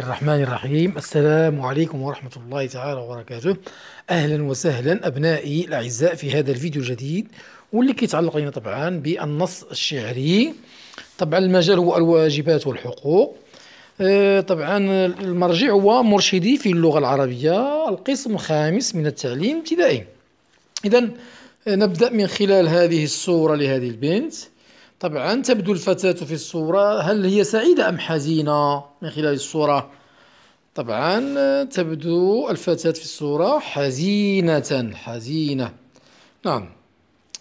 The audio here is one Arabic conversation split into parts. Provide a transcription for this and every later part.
الرحمن الرحيم السلام عليكم ورحمة الله تعالى وبركاته أهلا وسهلا أبنائي الأعزاء في هذا الفيديو الجديد واللي كيتعلق لنا طبعا بالنص الشعري طبعا المجال هو الواجبات والحقوق آه، طبعا المرجع هو مرشدي في اللغة العربية القسم الخامس من التعليم الابتدائي إذا آه، نبدأ من خلال هذه الصورة لهذه البنت طبعا تبدو الفتاة في الصورة هل هي سعيدة أم حزينة من خلال الصورة طبعا تبدو الفتاة في الصورة حزينة حزينة نعم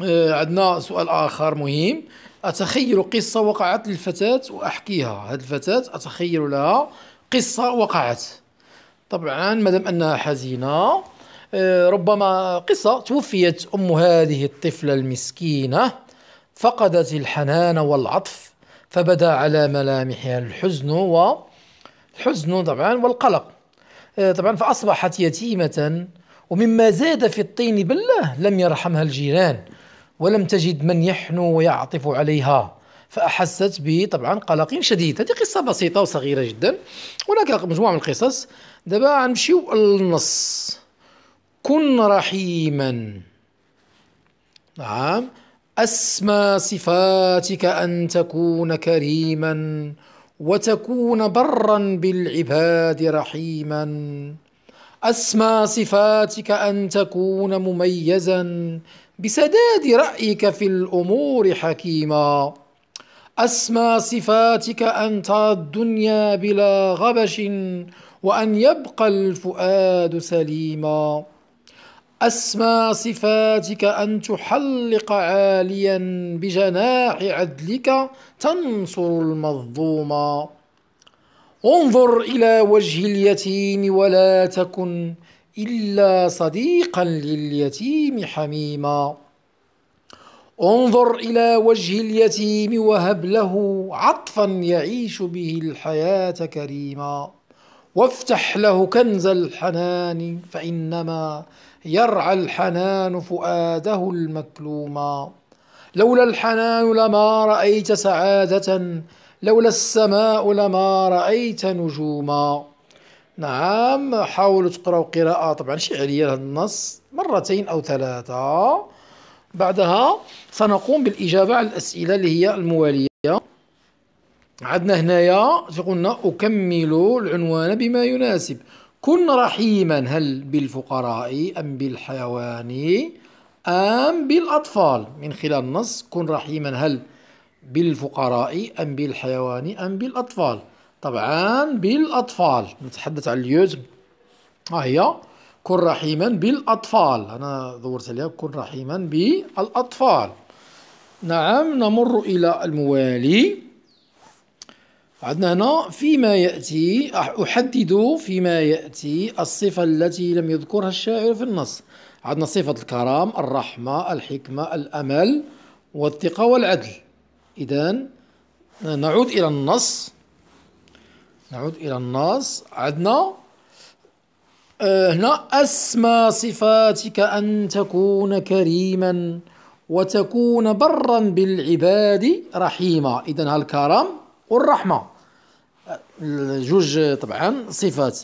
آه، عندنا سؤال آخر مهم أتخيل قصة وقعت للفتاة وأحكيها هذه الفتاة أتخيل لها قصة وقعت طبعا مادام أنها حزينة آه، ربما قصة توفيت أم هذه الطفلة المسكينة فقدت الحنان والعطف فبدا على ملامحها الحزن والحزن طبعا والقلق آه، طبعا فأصبحت يتيمة ومما زاد في الطين بالله لم يرحمها الجيران ولم تجد من يحنو ويعطف عليها فأحست طبعا قلق شديد هذه قصة بسيطة وصغيرة جدا هناك مجموعة من القصص دابا غنمشيو للنص كن رحيما نعم أسمى صفاتك أن تكون كريما وتكون برا بالعباد رحيما أسمى صفاتك أن تكون مميزا بسداد رأيك في الأمور حكيما أسمى صفاتك أن ترى الدنيا بلا غبش وأن يبقى الفؤاد سليما أسمى صفاتك أن تحلق عاليا بجناح عدلك تنصر المظلوم انظر إلى وجه اليتيم ولا تكن إلا صديقا لليتيم حميما انظر إلى وجه اليتيم وهب له عطفا يعيش به الحياة كريما وافتح له كنز الحنان فإنما يرعى الحنان فؤاده المكلوما لولا الحنان لما رأيت سعادة لولا السماء لما رأيت نجوما نعم حاولوا تقرأوا قراءة طبعا شعرية هذا النص مرتين أو ثلاثة بعدها سنقوم بالإجابة على الأسئلة اللي هي الموالية عندنا هنايا قلنا أكمل العنوان بما يناسب كن رحيما هل بالفقراء أم بالحيوان أم بالأطفال من خلال النص كن رحيما هل بالفقراء أم بالحيوان أم بالأطفال طبعا بالأطفال نتحدث عن اليوز ها هي كن رحيما بالأطفال أنا دورت عليها كن رحيما بالأطفال نعم نمر إلى الموالي عندنا هنا فيما يأتي أحدد فيما يأتي الصفة التي لم يذكرها الشاعر في النص عندنا صفة الكرم الرحمة الحكمة الأمل والثقة والعدل إذا نعود إلى النص نعود إلى النص عندنا آه، هنا أسمى صفاتك أن تكون كريما وتكون برا بالعباد رحيما إذا الكرم والرحمة جوج طبعا صفات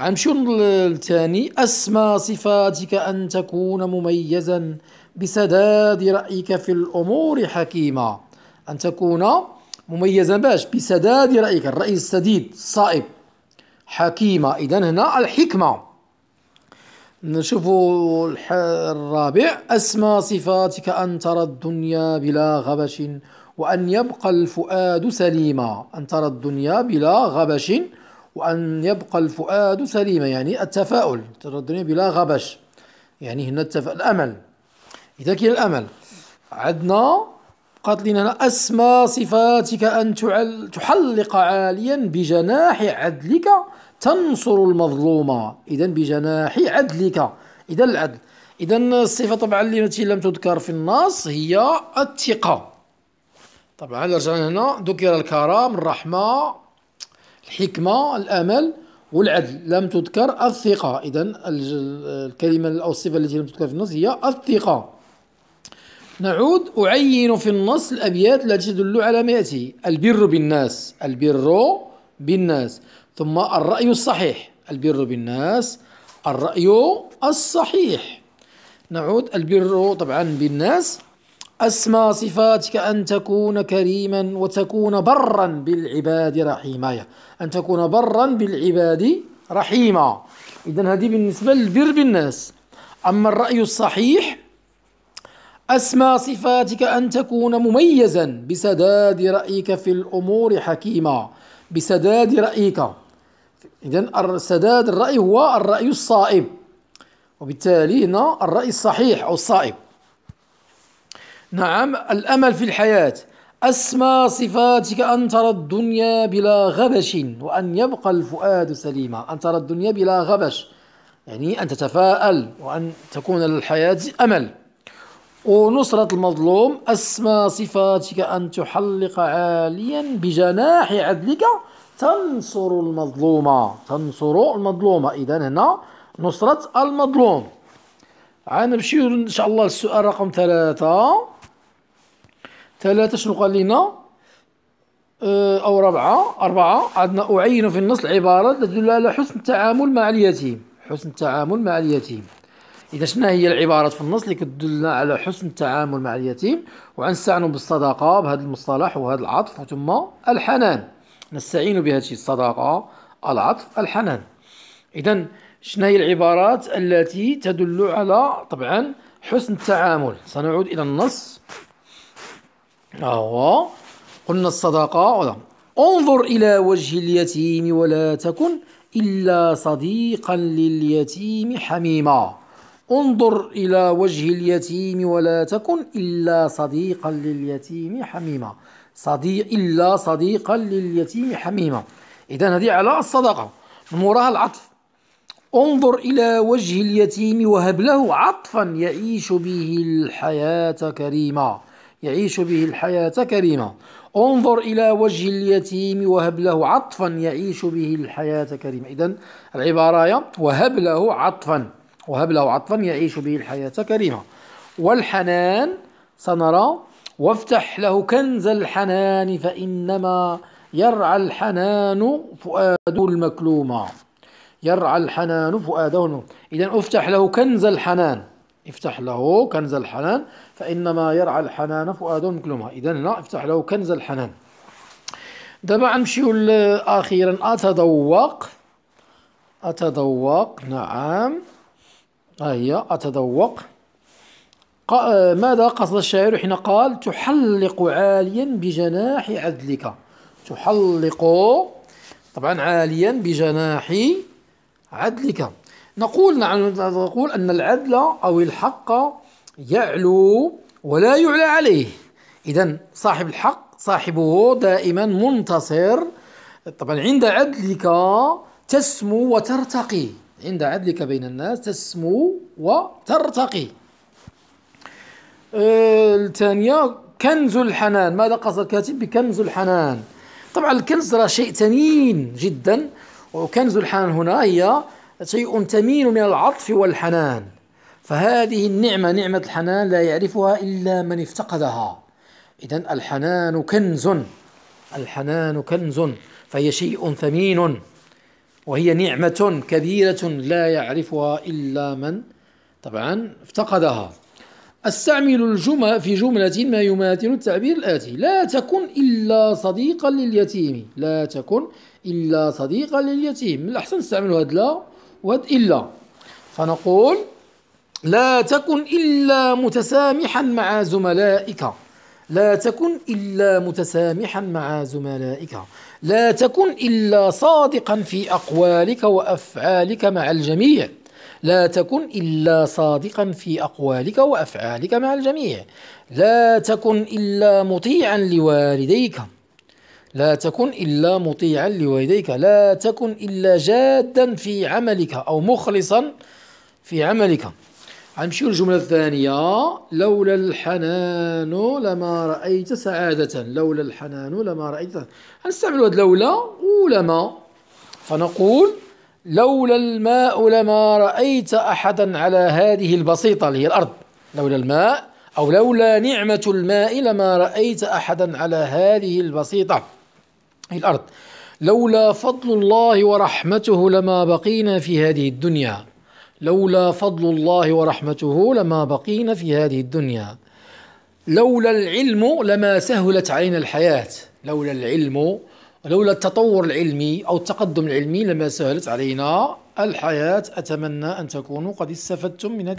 غنمشيو للثاني اسمى صفاتك ان تكون مميزا بسداد رايك في الامور حكيمه ان تكون مميزا باش بسداد رايك الراي السديد الصائب حكيمه اذا هنا الحكمه نشوفوا الرابع اسمى صفاتك ان ترى الدنيا بلا غبش وأن يبقى الفؤاد سليما أن ترى الدنيا بلا غبش وأن يبقى الفؤاد سليما يعني التفاؤل ترى الدنيا بلا غبش يعني هنا التفاؤل الأمل إذا كاين الأمل عندنا قالت لنا أسمى صفاتك أن تحلق عاليا بجناح عدلك تنصر المظلومة إذا بجناح عدلك إذا العدل إذا الصفة طبعا التي لم تذكر في النص هي الثقة طبعا رجعنا هنا ذكر الكرم الرحمة الحكمة الأمل والعدل لم تذكر الثقة إذا الكلمة أو الصفة التي لم تذكر في النص هي الثقة نعود أعين في النص الأبيات التي تدل على ما يأتي البر بالناس البر بالناس ثم الرأي الصحيح البر بالناس الرأي الصحيح نعود البر طبعا بالناس أسمى صفاتك أن تكون كريما وتكون برا بالعباد رحيما أن تكون برا بالعباد رحيما إذا هذه بالنسبة للبر بالناس أما الرأي الصحيح أسمى صفاتك أن تكون مميزا بسداد رأيك في الأمور حكيما بسداد رأيك إذا سداد الرأي هو الرأي الصائب وبالتالي هنا الرأي الصحيح أو الصائب نعم الأمل في الحياة أسمى صفاتك أن ترى الدنيا بلا غبش وأن يبقى الفؤاد سليما أن ترى الدنيا بلا غبش يعني أن تتفاءل وأن تكون للحياة أمل ونصرة المظلوم أسمى صفاتك أن تحلق عاليا بجناح عدلك تنصر المظلومة تنصر المظلومة إذا هنا نصرة المظلوم عنا نمشيو إن شاء الله السؤال رقم ثلاثة ثلاثة شنو قال لنا آه، أو ربعة أربعة عندنا أعين في النص العبارة تدل على حسن التعامل مع اليتيم حسن التعامل مع اليتيم إذا شنا هي العبارات في النص اللي كتدلنا على حسن التعامل مع اليتيم وعنستعنوا بالصداقة بهذا المصطلح وهذا العطف وثم الحنان نستعين بهذا الشيء الصداقة العطف الحنان إذا شنا هي العبارات التي تدل على طبعا حسن التعامل سنعود إلى النص أهو قلنا الصدقة انظر إلى وجه اليتيم ولا تكن إلا صديقا لليتيم حميما انظر إلى وجه اليتيم ولا تكن إلا صديقا لليتيم حميما صديق إلا صديقا لليتيم حميما إذا هذه على الصدقة من وراها العطف انظر إلى وجه اليتيم وهب له عطفا يعيش به الحياة كريما يعيش به الحياة كريمة انظر إلى وجه اليتيم وهب له عطفا يعيش به الحياة كريمة إذا العبارة وهب له عطفا وهب له عطفا يعيش به الحياة كريمة والحنان سنرى وافتح له كنز الحنان فإنما يرعى الحنان فؤاد المكلومة يرعى الحنان فؤاده إذا افتح له كنز الحنان افتح له كنز الحنان فإنما يرعى الحنان فؤاد مكلمها إذا هنا افتح له كنز الحنان دابا غنمشيو أخيرا أتذوق أتذوق نعم ها هي أتذوق ماذا قصد الشاعر حين قال تحلق عاليا بجناح عدلك تحلق طبعا عاليا بجناح عدلك نقول نقول أن العدل أو الحق يعلو ولا يعلى عليه إذا صاحب الحق صاحبه دائما منتصر طبعا عند عدلك تسمو وترتقي عند عدلك بين الناس تسمو وترتقي آه، الثانية كنز الحنان ماذا قصد الكاتب بكنز الحنان طبعا الكنز راه شيء ثمين جدا وكنز الحنان هنا هي شيء تمين من العطف والحنان فهذه النعمة نعمة الحنان لا يعرفها إلا من افتقدها إذا الحنان كنز الحنان كنز فهي شيء ثمين وهي نعمة كبيرة لا يعرفها إلا من طبعا افتقدها استعمل الجمل في جملة ما يماثل التعبير الآتي لا تكن إلا صديقا لليتيم لا تكن إلا صديقا لليتيم من الأحسن تستعملوا هذا لا إلا فنقول لا تكن إلا متسامحا مع زملائك لا تكن إلا متسامحا مع زملائك لا تكن إلا صادقا في أقوالك وأفعالك مع الجميع لا تكن إلا صادقا في أقوالك وأفعالك مع الجميع لا تكن إلا مطيعا لوالديك لا تكن إلا مطيعا لوالديك لا تكن إلا جادا في عملك أو مخلصا في عملك غنمشيو للجملة الثانية لولا الحنان لما رأيت سعادة لولا الحنان لما رأيت نستعمل هذا لولا ولما فنقول لولا الماء لما رأيت أحدا على هذه البسيطة اللي هي الأرض لولا الماء أو لولا نعمة الماء لما رأيت أحدا على هذه البسيطة الأرض لولا فضل الله ورحمته لما بقينا في هذه الدنيا لولا فضل الله ورحمته لما بقينا في هذه الدنيا لولا العلم لما سهلت علينا الحياة لولا العلم لولا التطور العلمي أو التقدم العلمي لما سهلت علينا الحياة أتمنى أن تكونوا قد استفدتم من